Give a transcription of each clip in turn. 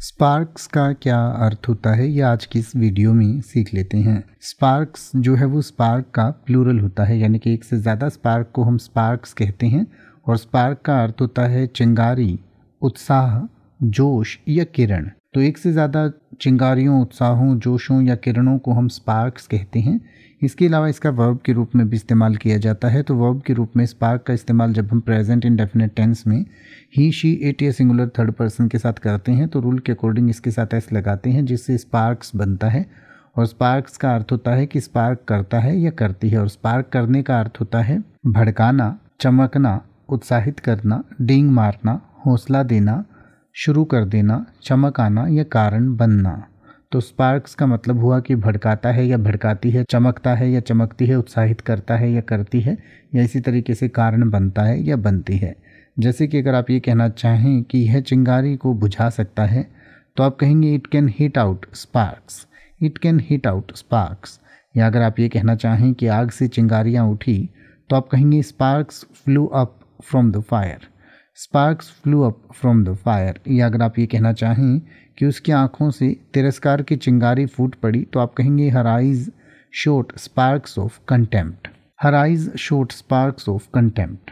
sparks का क्या अर्थ होता है ये आज की इस वीडियो में सीख लेते हैं स्पार्क्स जो है वो स्पार्क का प्लूरल होता है यानी कि एक से ज़्यादा स्पार्क को हम स्पार्क्स कहते हैं और स्पार्क का अर्थ होता है चिंगारी उत्साह जोश या किरण तो एक से ज़्यादा चिंगारियों उत्साहों जोशों या किरणों को हम स्पार्क्स कहते हैं इसके अलावा इसका वर्ब के रूप में भी इस्तेमाल किया जाता है तो वर्ब के रूप में स्पार्क का इस्तेमाल जब हम प्रेजेंट इंडेफिनेट टेंस में ही शी एट या सिंगुलर थर्ड पर्सन के साथ करते हैं तो रूल के अकॉर्डिंग इसके साथ एस लगाते हैं जिससे स्पार्क्स बनता है और स्पार्क्स का अर्थ होता है कि स्पार्क करता है या करती है और स्पार्क करने का अर्थ होता है भड़काना चमकना उत्साहित करना डींग मारना हौसला देना शुरू कर देना चमक आना या कारण बनना तो स्पार्क्स का मतलब हुआ कि भड़काता है या भड़काती है चमकता है या चमकती है उत्साहित करता है या करती है या इसी तरीके से कारण बनता है या बनती है जैसे कि अगर आप ये कहना चाहें कि यह चिंगारी को बुझा सकता है तो आप कहेंगे it can hit out sparks it can hit out sparks या अगर आप ये कहना चाहें कि आग से चिंगारियाँ उठी तो आप कहेंगे sparks flew up from the fire sparks flew up from the fire या अगर आप ये कहना चाहें कि उसकी आंखों से तिरस्कार की चिंगारी फूट पड़ी तो आप कहेंगे her eyes shot sparks of contempt her eyes shot sparks of contempt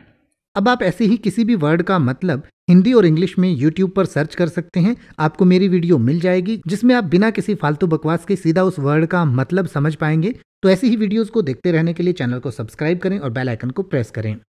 अब आप ऐसे ही किसी भी वर्ड का मतलब हिंदी और इंग्लिश में यूट्यूब पर सर्च कर सकते हैं आपको मेरी वीडियो मिल जाएगी जिसमें आप बिना किसी फालतू बकवास के सीधा उस वर्ड का मतलब समझ पाएंगे तो ऐसी ही वीडियोस को देखते रहने के लिए चैनल को सब्सक्राइब करें और बेल आइकन को प्रेस करें